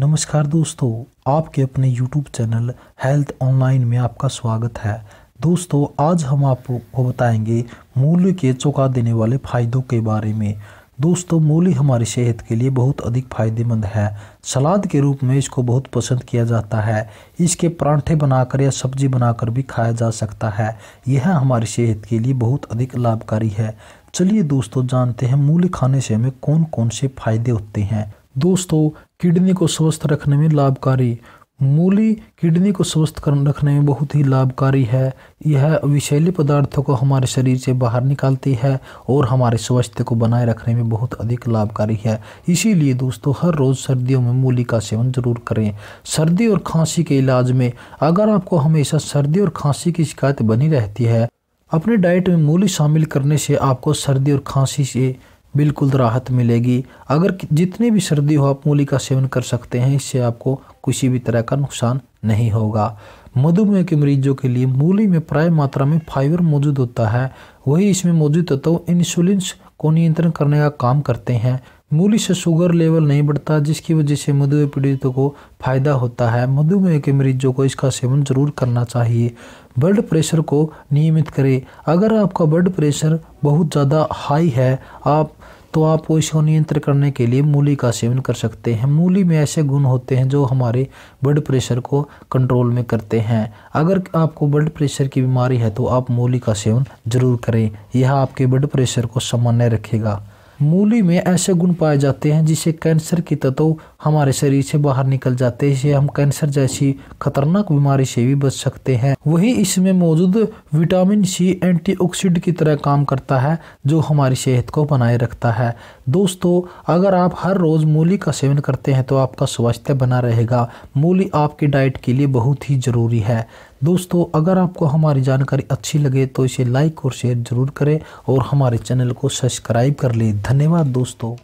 नमस्कार दोस्तों आपके अपने YouTube चैनल हेल्थ ऑनलाइन में आपका स्वागत है दोस्तों आज हम आपको बताएंगे मूल्य के चौंका देने वाले फ़ायदों के बारे में दोस्तों मूली हमारी सेहत के लिए बहुत अधिक फायदेमंद है सलाद के रूप में इसको बहुत पसंद किया जाता है इसके परांठे बनाकर या सब्जी बनाकर भी खाया जा सकता है यह हमारी सेहत के लिए बहुत अधिक लाभकारी है चलिए दोस्तों जानते हैं मूली खाने से हमें कौन कौन से फायदे होते हैं दोस्तों किडनी को स्वस्थ रखने में लाभकारी मूली किडनी को स्वस्थ कर रखने में बहुत ही लाभकारी है यह विषैले पदार्थों को हमारे शरीर से बाहर निकालती है और हमारे स्वास्थ्य को बनाए रखने में बहुत अधिक लाभकारी है इसीलिए दोस्तों हर रोज़ सर्दियों में मूली का सेवन ज़रूर करें सर्दी और खांसी के इलाज में अगर आपको हमेशा सर्दी और खांसी की शिकायत बनी रहती है अपने डाइट में मूली शामिल करने से आपको सर्दी और खांसी से बिल्कुल तो राहत मिलेगी अगर जितनी भी सर्दी हो आप मूली का सेवन कर सकते हैं इससे आपको किसी भी तरह का नुकसान नहीं होगा मधुमेह के मरीजों के लिए मूली में प्राय मात्रा में फाइबर मौजूद होता है वही इसमें मौजूद तत्व तो इंसुलिन को नियंत्रण करने का काम करते हैं मूली से शुगर लेवल नहीं बढ़ता जिसकी वजह से मधुमेह पीड़ितों को फायदा होता है मधुमेह के मरीजों को इसका सेवन जरूर करना चाहिए ब्लड प्रेशर को नियमित करें अगर आपका ब्लड प्रेशर बहुत ज़्यादा हाई है आप तो आप इसको नियंत्रित करने के लिए मूली का सेवन कर सकते हैं मूली में ऐसे गुण होते हैं जो हमारे ब्लड प्रेशर को कंट्रोल में करते हैं अगर आपको ब्लड प्रेशर की बीमारी है तो आप मूली का सेवन ज़रूर करें यह आपके ब्लड प्रेशर को सामान्य रखेगा मूली में ऐसे गुण पाए जाते हैं जिसे कैंसर के तत्व हमारे शरीर से बाहर निकल जाते हैं इससे हम कैंसर जैसी खतरनाक बीमारी से भी बच सकते हैं वही इसमें मौजूद विटामिन सी एंटीऑक्सीडेंट की तरह काम करता है जो हमारी सेहत को बनाए रखता है दोस्तों अगर आप हर रोज़ मूली का सेवन करते हैं तो आपका स्वास्थ्य बना रहेगा मूली आपकी डाइट के लिए बहुत ही ज़रूरी है दोस्तों अगर आपको हमारी जानकारी अच्छी लगे तो इसे लाइक और शेयर ज़रूर करें और हमारे चैनल को सब्सक्राइब कर लें धन्यवाद दोस्तों